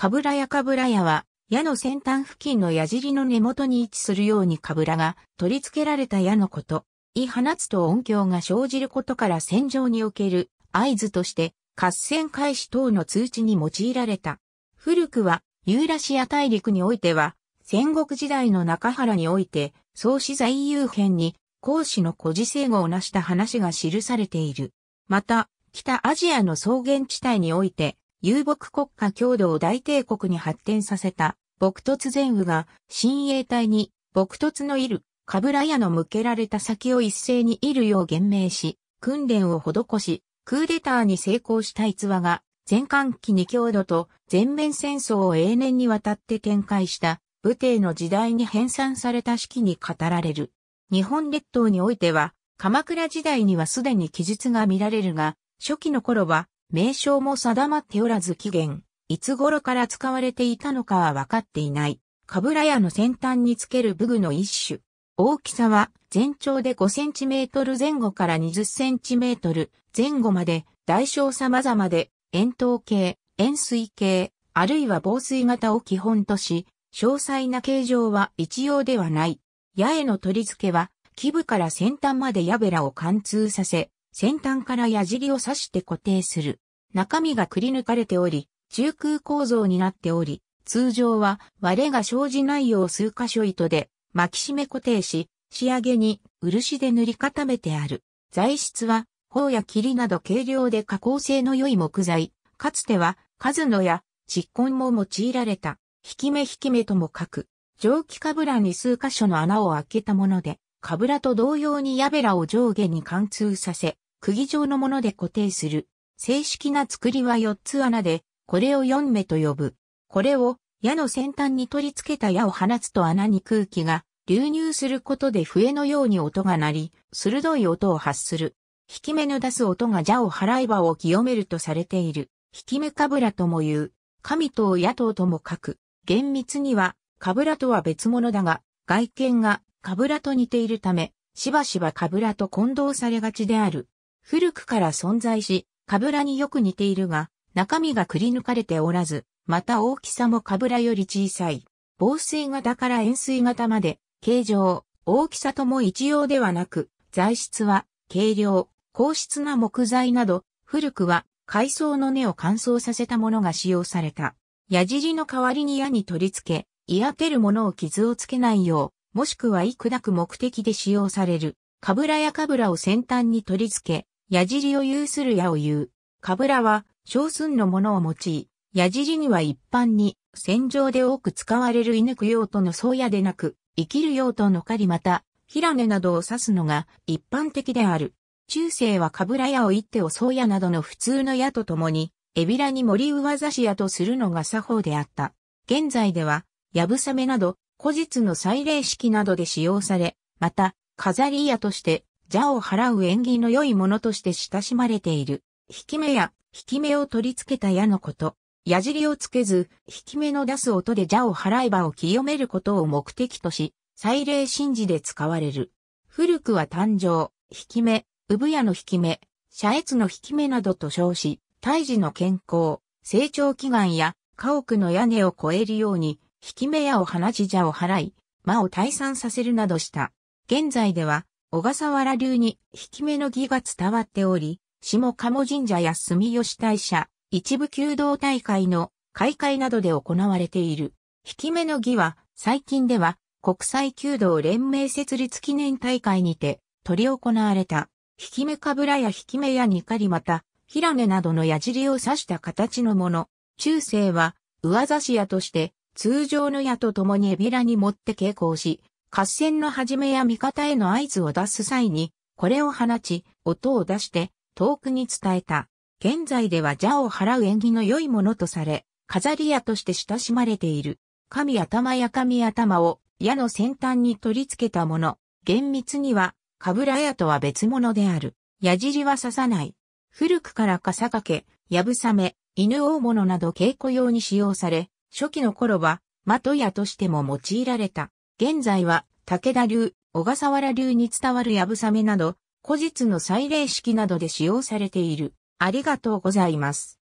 かぶらやかぶらヤは、矢の先端付近の矢尻の根元に位置するようにかぶらが取り付けられた矢のこと。い放つと音響が生じることから戦場における合図として合戦開始等の通知に用いられた。古くはユーラシア大陸においては戦国時代の中原において創始在遊編に孔子の古事成語を成した話が記されている。また北アジアの草原地帯において遊牧国家強度を大帝国に発展させた、牧突前雨が、親衛隊に、牧突のいる、カブラヤの向けられた先を一斉にいるよう言明し、訓練を施し、クーデターに成功した逸話が、前半期に強度と全面戦争を永年にわたって展開した武帝の時代に編纂された式に語られる。日本列島においては、鎌倉時代にはすでに記述が見られるが、初期の頃は名称も定まっておらず起源、いつ頃から使われていたのかは分かっていない。カブラヤの先端につける武具の一種。大きさは全長で5センチメートル前後から20センチメートル前後まで大小様々で円筒形、円錐形、あるいは防水型を基本とし、詳細な形状は一様ではない。矢への取り付けは、基部から先端まで矢べらを貫通させ、先端から矢尻を刺して固定する。中身がくり抜かれており、中空構造になっており、通常は割れが生じないよう数箇所糸で巻き締め固定し、仕上げに漆で塗り固めてある。材質は、頬や霧など軽量で加工性の良い木材。かつては、数のや、実根も用いられた。引き目引き目とも書く。蒸気かぶらに数箇所の穴を開けたもので、かぶらと同様に矢べらを上下に貫通させ、釘状のもので固定する。正式な作りは4つ穴で、これを4目と呼ぶ。これを矢の先端に取り付けた矢を放つと穴に空気が流入することで笛のように音が鳴り、鋭い音を発する。引き目の出す音が蛇を払い場を清めるとされている。引き目かぶらとも言う。神と野党とも書く。厳密には、かぶらとは別物だが、外見がかぶらと似ているため、しばしばかぶらと混同されがちである。古くから存在し、カブラによく似ているが、中身がくり抜かれておらず、また大きさもカブラより小さい。防水型から円錐型まで、形状、大きさとも一様ではなく、材質は、軽量、硬質な木材など、古くは海藻の根を乾燥させたものが使用された。矢尻の代わりに矢に取り付け、嫌てるものを傷をつけないよう、もしくは幾なく目的で使用される。カブラやカブラを先端に取り付け、矢尻を有する矢を言う。かぶらは、小寸のものを用い、矢尻には一般に、戦場で多く使われる犬供く用途の宗矢でなく、生きる用途の狩りまた、平根などを指すのが一般的である。中世はかぶら矢を一手を宗矢などの普通の矢とともに、エビラに森上刺し矢とするのが作法であった。現在では、ヤぶさメなど、古実の祭礼式などで使用され、また、飾り矢として、邪を払う縁起の良いものとして親しまれている。引き目や、引き目を取り付けた矢のこと。矢尻をつけず、引き目の出す音で邪を払えばを清めることを目的とし、祭礼神事で使われる。古くは誕生、引き目、産屋の引き目、遮越の引き目などと称し、胎児の健康、成長祈願や家屋の屋根を越えるように、引き目矢を放ち蛇を払い、魔を退散させるなどした。現在では、小笠原流に引き目の儀が伝わっており、下鴨神社や住吉大社、一部弓道大会の開会などで行われている。引き目の儀は、最近では国際弓道連盟設立記念大会にて、取り行われた。引き目かぶらや引き目やにかりまた、ひらねなどの矢尻を刺した形のもの。中世は、上刺し矢として、通常の矢と共にエビラに持って傾向し、合戦の始めや味方への合図を出す際に、これを放ち、音を出して、遠くに伝えた。現在では邪を払う縁起の良いものとされ、飾り矢として親しまれている。神頭や神頭を矢の先端に取り付けたもの。厳密には、かぶら矢とは別物である。矢尻は刺さない。古くから笠掛け、やぶさめ、犬大物など稽古用に使用され、初期の頃は、的矢としても用いられた。現在は武田流、小笠原流に伝わるやぶさめなど、古実の祭礼式などで使用されている。ありがとうございます。